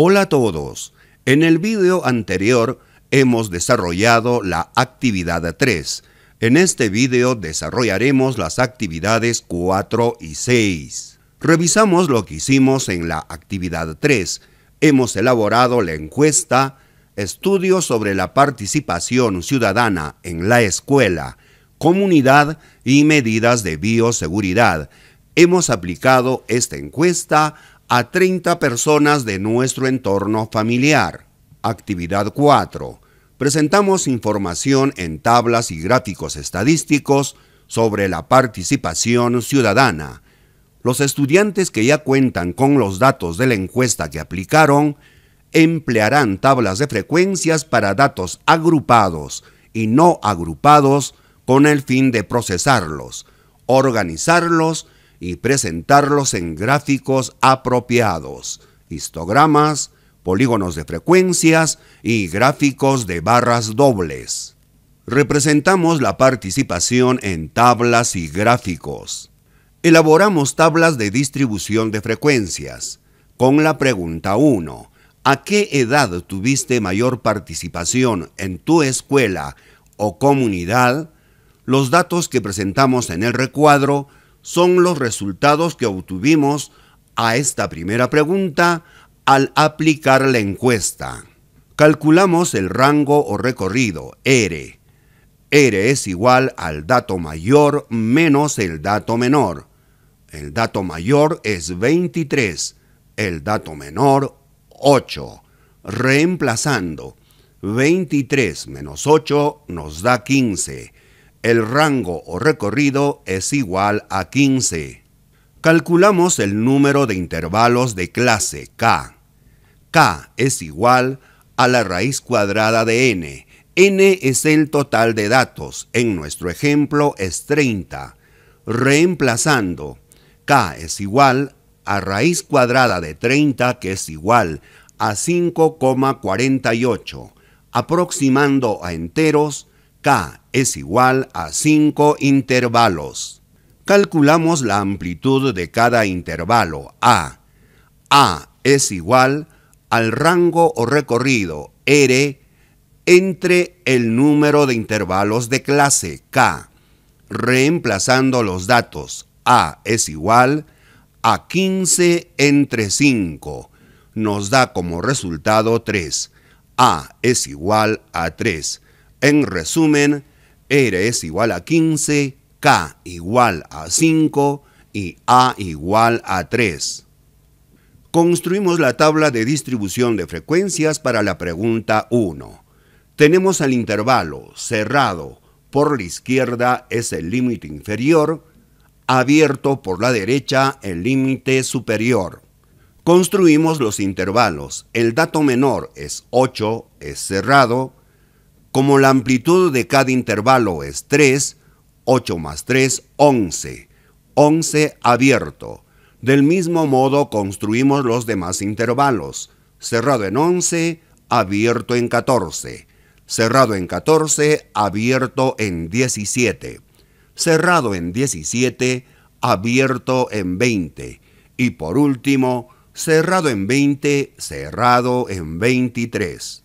Hola a todos. En el video anterior hemos desarrollado la actividad 3. En este video desarrollaremos las actividades 4 y 6. Revisamos lo que hicimos en la actividad 3. Hemos elaborado la encuesta Estudios sobre la participación ciudadana en la escuela, comunidad y medidas de bioseguridad. Hemos aplicado esta encuesta a 30 personas de nuestro entorno familiar. Actividad 4. Presentamos información en tablas y gráficos estadísticos sobre la participación ciudadana. Los estudiantes que ya cuentan con los datos de la encuesta que aplicaron emplearán tablas de frecuencias para datos agrupados y no agrupados con el fin de procesarlos, organizarlos y presentarlos en gráficos apropiados, histogramas, polígonos de frecuencias y gráficos de barras dobles. Representamos la participación en tablas y gráficos. Elaboramos tablas de distribución de frecuencias con la pregunta 1. ¿A qué edad tuviste mayor participación en tu escuela o comunidad? Los datos que presentamos en el recuadro son los resultados que obtuvimos a esta primera pregunta al aplicar la encuesta. Calculamos el rango o recorrido R. R es igual al dato mayor menos el dato menor. El dato mayor es 23, el dato menor 8. Reemplazando, 23 menos 8 nos da 15 el rango o recorrido es igual a 15. Calculamos el número de intervalos de clase K. K es igual a la raíz cuadrada de n. n es el total de datos, en nuestro ejemplo es 30. Reemplazando, K es igual a raíz cuadrada de 30 que es igual a 5,48. Aproximando a enteros, K es igual a 5 intervalos. Calculamos la amplitud de cada intervalo A. A es igual al rango o recorrido R entre el número de intervalos de clase K, reemplazando los datos A es igual a 15 entre 5, nos da como resultado 3. A es igual a 3. En resumen, R es igual a 15, K igual a 5 y A igual a 3. Construimos la tabla de distribución de frecuencias para la pregunta 1. Tenemos al intervalo cerrado por la izquierda es el límite inferior, abierto por la derecha el límite superior. Construimos los intervalos. El dato menor es 8, es cerrado, como la amplitud de cada intervalo es 3, 8 más 3, 11, 11 abierto. Del mismo modo construimos los demás intervalos, cerrado en 11, abierto en 14, cerrado en 14, abierto en 17, cerrado en 17, abierto en 20 y por último, cerrado en 20, cerrado en 23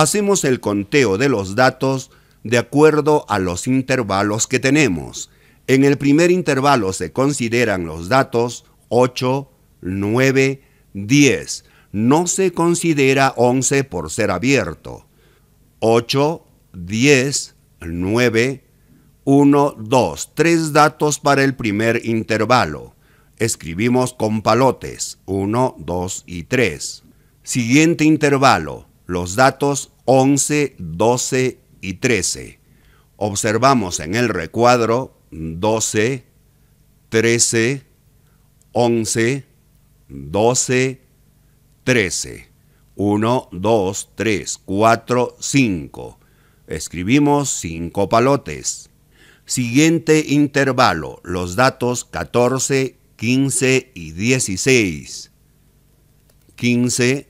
hacemos el conteo de los datos de acuerdo a los intervalos que tenemos. En el primer intervalo se consideran los datos 8, 9, 10. No se considera 11 por ser abierto. 8, 10, 9, 1, 2. Tres datos para el primer intervalo. Escribimos con palotes 1, 2 y 3. Siguiente intervalo los datos 11, 12 y 13. Observamos en el recuadro 12, 13, 11, 12, 13. 1, 2, 3, 4, 5. Escribimos 5 palotes. Siguiente intervalo, los datos 14, 15 y 16. 15,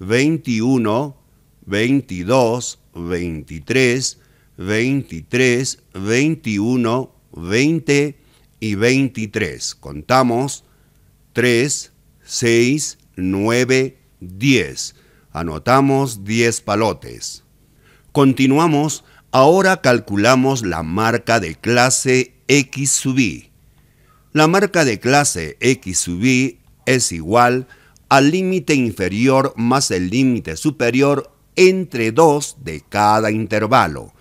21, 22, 23, 23, 21, 20 y 23. Contamos 3, 6, 9, 10. Anotamos 10 palotes. Continuamos, ahora calculamos la marca de clase X sub I. La marca de clase X sub I es igual a al límite inferior más el límite superior entre 2 de cada intervalo.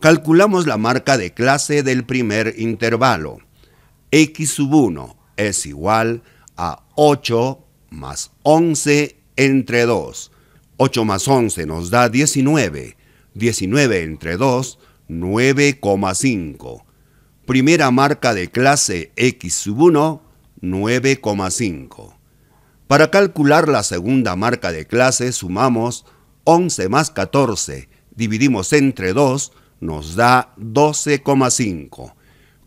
Calculamos la marca de clase del primer intervalo. x sub 1 es igual a 8 más 11 entre 2. 8 más 11 nos da 19. 19 entre 2, 9,5. Primera marca de clase x sub 1, 9,5. Para calcular la segunda marca de clase sumamos 11 más 14, dividimos entre 2, nos da 12,5.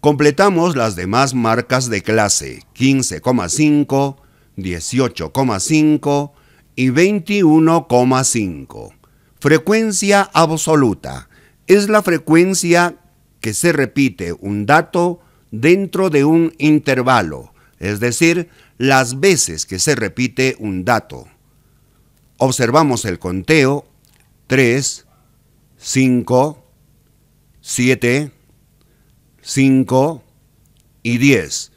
Completamos las demás marcas de clase 15,5, 18,5 y 21,5. Frecuencia absoluta es la frecuencia que se repite un dato dentro de un intervalo, es decir, las veces que se repite un dato. Observamos el conteo 3, 5, 7, 5 y 10.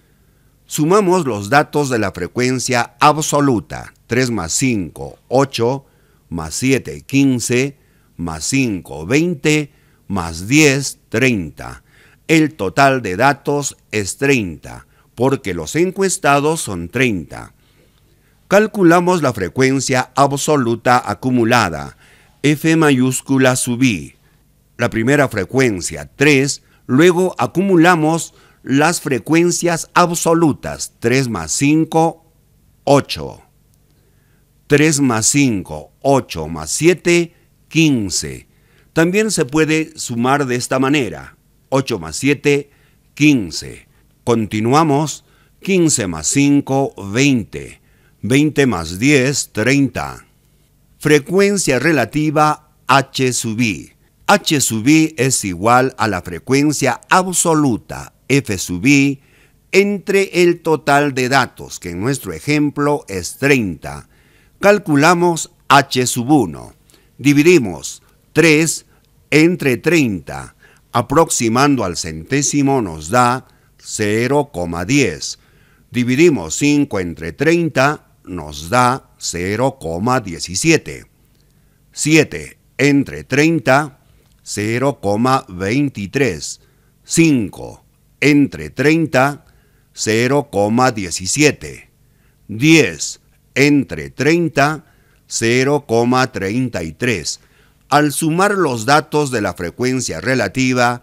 Sumamos los datos de la frecuencia absoluta 3 más 5, 8, más 7, 15, más 5, 20, más 10, 30. El total de datos es 30 porque los encuestados son 30. Calculamos la frecuencia absoluta acumulada, F mayúscula sub La primera frecuencia, 3, luego acumulamos las frecuencias absolutas, 3 más 5, 8. 3 más 5, 8 más 7, 15. También se puede sumar de esta manera, 8 más 7, 15. Continuamos. 15 más 5, 20. 20 más 10, 30. Frecuencia relativa H sub I. H sub I es igual a la frecuencia absoluta F sub I entre el total de datos, que en nuestro ejemplo es 30. Calculamos H sub 1. Dividimos 3 entre 30. Aproximando al centésimo nos da 0,10. Dividimos 5 entre 30, nos da 0,17. 7 entre 30, 0,23. 5 entre 30, 0,17. 10 entre 30, 0,33. Al sumar los datos de la frecuencia relativa,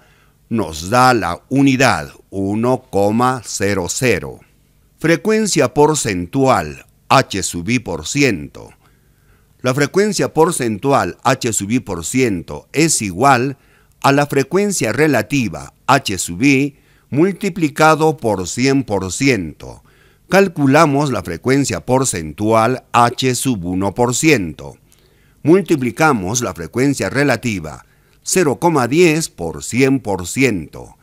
nos da la unidad 1,00. Frecuencia porcentual H sub I por ciento. La frecuencia porcentual H sub I por ciento es igual a la frecuencia relativa H sub I multiplicado por 100%. Calculamos la frecuencia porcentual H sub 1%. Multiplicamos la frecuencia relativa 0,10 por 100%.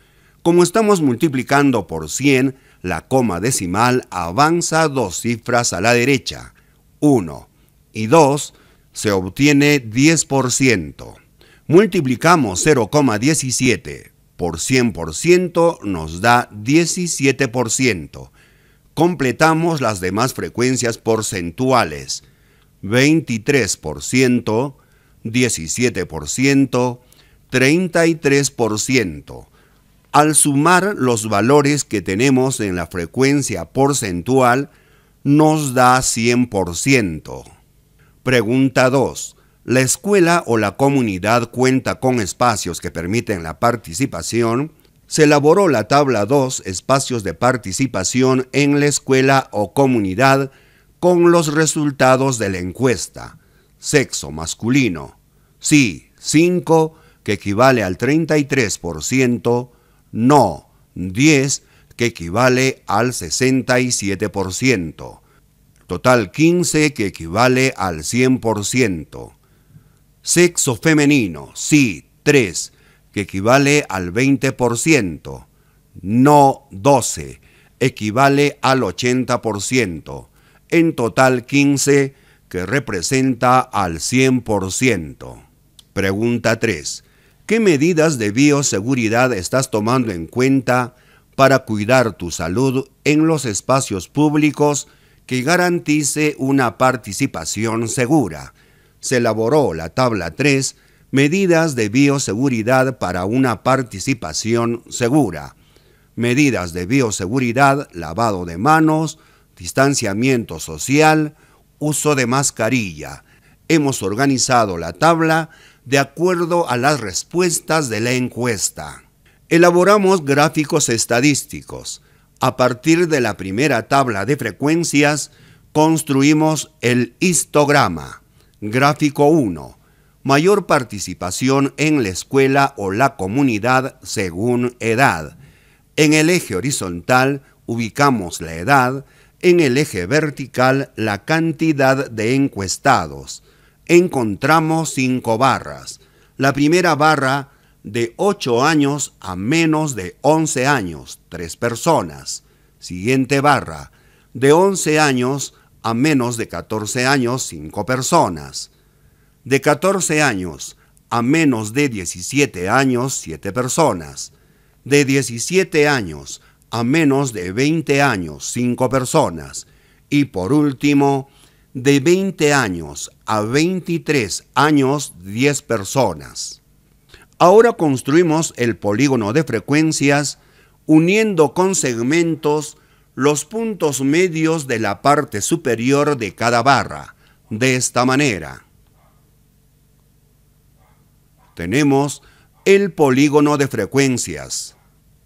Como estamos multiplicando por 100, la coma decimal avanza dos cifras a la derecha, 1 y 2, se obtiene 10%. Multiplicamos 0,17 por 100% nos da 17%. Completamos las demás frecuencias porcentuales, 23%, 17%, 33%. Al sumar los valores que tenemos en la frecuencia porcentual, nos da 100%. Pregunta 2. ¿La escuela o la comunidad cuenta con espacios que permiten la participación? Se elaboró la tabla 2, espacios de participación en la escuela o comunidad, con los resultados de la encuesta. Sexo masculino. Sí, 5 que equivale al 33%, no 10, que equivale al 67%, total 15, que equivale al 100%. Sexo femenino, sí 3, que equivale al 20%, no 12, equivale al 80%, en total 15, que representa al 100%. Pregunta 3. ¿Qué medidas de bioseguridad estás tomando en cuenta para cuidar tu salud en los espacios públicos que garantice una participación segura? Se elaboró la tabla 3, medidas de bioseguridad para una participación segura. Medidas de bioseguridad, lavado de manos, distanciamiento social, uso de mascarilla. Hemos organizado la tabla de acuerdo a las respuestas de la encuesta. Elaboramos gráficos estadísticos. A partir de la primera tabla de frecuencias, construimos el histograma. Gráfico 1. Mayor participación en la escuela o la comunidad según edad. En el eje horizontal ubicamos la edad, en el eje vertical la cantidad de encuestados encontramos cinco barras. La primera barra de 8 años a menos de 11 años, 3 personas. Siguiente barra, de 11 años a menos de 14 años, 5 personas. De 14 años a menos de 17 años, 7 personas. De 17 años a menos de 20 años, 5 personas. Y por último, de 20 años a 23 años 10 personas. Ahora construimos el polígono de frecuencias uniendo con segmentos los puntos medios de la parte superior de cada barra, de esta manera. Tenemos el polígono de frecuencias.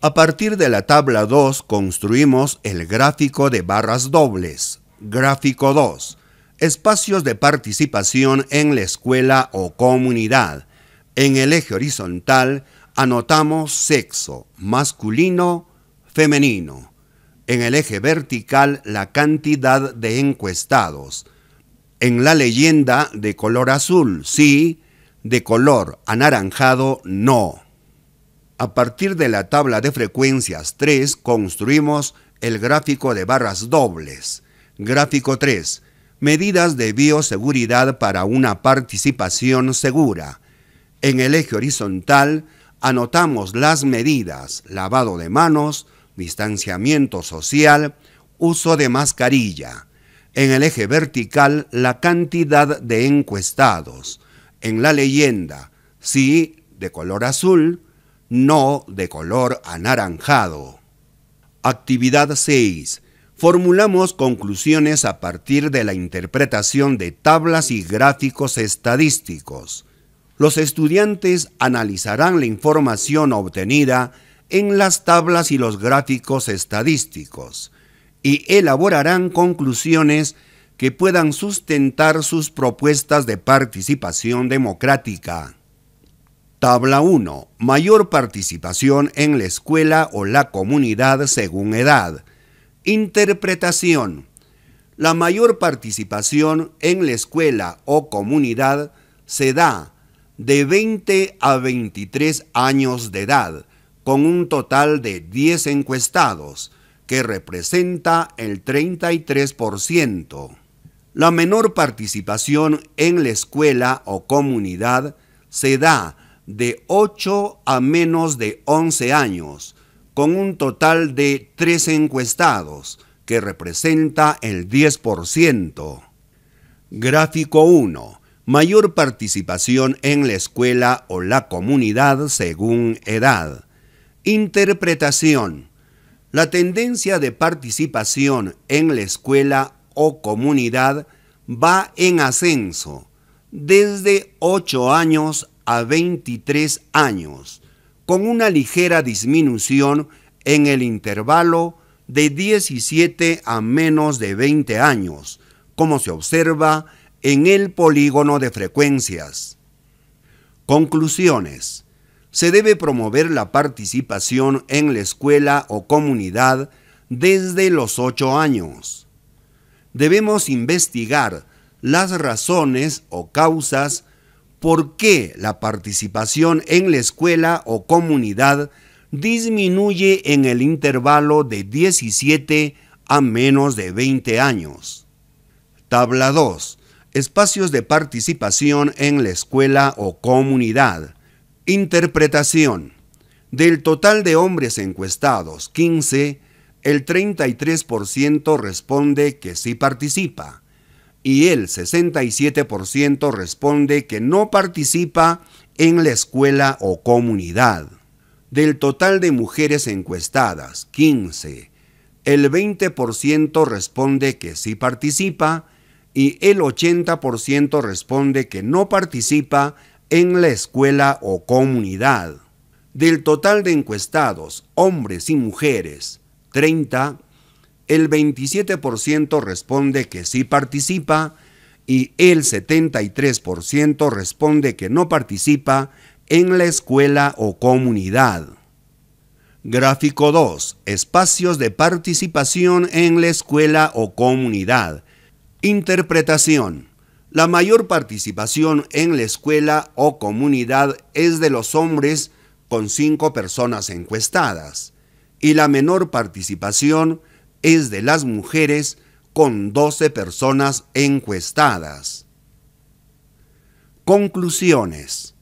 A partir de la tabla 2 construimos el gráfico de barras dobles, gráfico 2, espacios de participación en la escuela o comunidad. En el eje horizontal anotamos sexo, masculino, femenino. En el eje vertical la cantidad de encuestados. En la leyenda de color azul, sí, de color anaranjado, no. A partir de la tabla de frecuencias 3 construimos el gráfico de barras dobles. Gráfico 3 medidas de bioseguridad para una participación segura. En el eje horizontal anotamos las medidas, lavado de manos, distanciamiento social, uso de mascarilla. En el eje vertical, la cantidad de encuestados. En la leyenda, sí de color azul, no de color anaranjado. Actividad 6 formulamos conclusiones a partir de la interpretación de tablas y gráficos estadísticos. Los estudiantes analizarán la información obtenida en las tablas y los gráficos estadísticos y elaborarán conclusiones que puedan sustentar sus propuestas de participación democrática. Tabla 1. Mayor participación en la escuela o la comunidad según edad Interpretación. La mayor participación en la escuela o comunidad se da de 20 a 23 años de edad, con un total de 10 encuestados, que representa el 33%. La menor participación en la escuela o comunidad se da de 8 a menos de 11 años, con un total de tres encuestados, que representa el 10%. Gráfico 1. Mayor participación en la escuela o la comunidad según edad. Interpretación. La tendencia de participación en la escuela o comunidad va en ascenso desde 8 años a 23 años con una ligera disminución en el intervalo de 17 a menos de 20 años, como se observa en el polígono de frecuencias. Conclusiones. Se debe promover la participación en la escuela o comunidad desde los 8 años. Debemos investigar las razones o causas por qué la participación en la escuela o comunidad disminuye en el intervalo de 17 a menos de 20 años. Tabla 2. Espacios de participación en la escuela o comunidad. Interpretación. Del total de hombres encuestados, 15, el 33% responde que sí participa y el 67% responde que no participa en la escuela o comunidad. Del total de mujeres encuestadas, 15, el 20% responde que sí participa y el 80% responde que no participa en la escuela o comunidad. Del total de encuestados, hombres y mujeres, 30 el 27% responde que sí participa y el 73% responde que no participa en la escuela o comunidad. Gráfico 2. Espacios de participación en la escuela o comunidad. Interpretación. La mayor participación en la escuela o comunidad es de los hombres con cinco personas encuestadas y la menor participación es de las mujeres con 12 personas encuestadas. Conclusiones.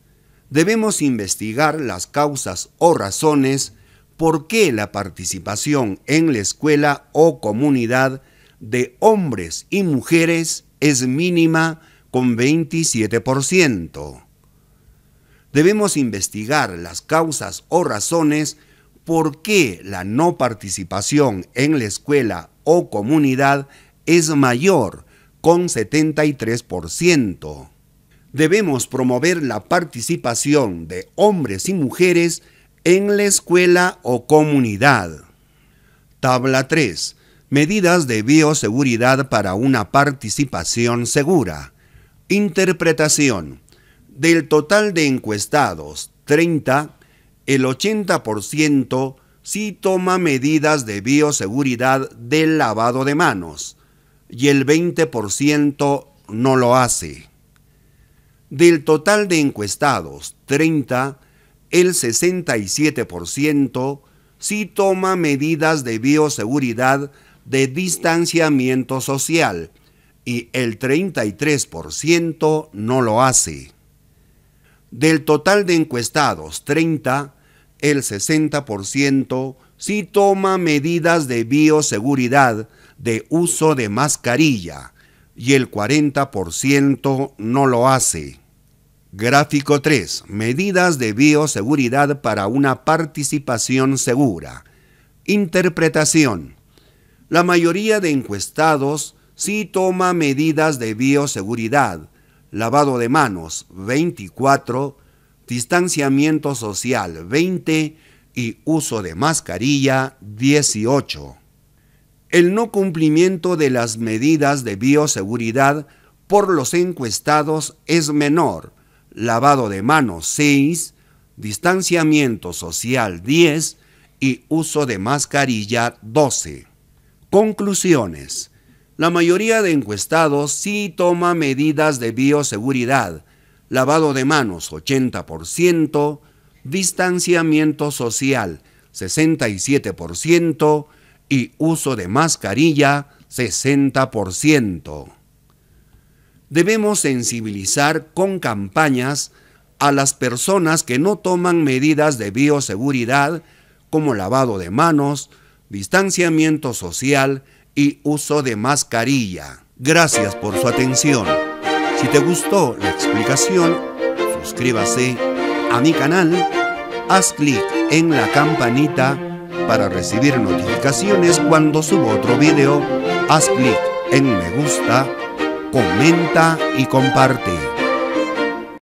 Debemos investigar las causas o razones por qué la participación en la escuela o comunidad de hombres y mujeres es mínima con 27%. Debemos investigar las causas o razones por qué la no participación en la escuela o comunidad es mayor, con 73%. Debemos promover la participación de hombres y mujeres en la escuela o comunidad. Tabla 3. Medidas de bioseguridad para una participación segura. Interpretación. Del total de encuestados, 30 el 80% sí toma medidas de bioseguridad del lavado de manos y el 20% no lo hace. Del total de encuestados, 30, el 67% sí toma medidas de bioseguridad de distanciamiento social y el 33% no lo hace. Del total de encuestados, 30, el 60% sí toma medidas de bioseguridad de uso de mascarilla y el 40% no lo hace. Gráfico 3. Medidas de bioseguridad para una participación segura. Interpretación. La mayoría de encuestados sí toma medidas de bioseguridad. Lavado de manos 24 distanciamiento social 20 y uso de mascarilla 18. El no cumplimiento de las medidas de bioseguridad por los encuestados es menor. Lavado de manos 6, distanciamiento social 10 y uso de mascarilla 12. Conclusiones. La mayoría de encuestados sí toma medidas de bioseguridad, lavado de manos 80%, distanciamiento social 67% y uso de mascarilla 60%. Debemos sensibilizar con campañas a las personas que no toman medidas de bioseguridad como lavado de manos, distanciamiento social y uso de mascarilla. Gracias por su atención. Si te gustó la explicación, suscríbase a mi canal, haz clic en la campanita para recibir notificaciones cuando subo otro video, haz clic en me gusta, comenta y comparte.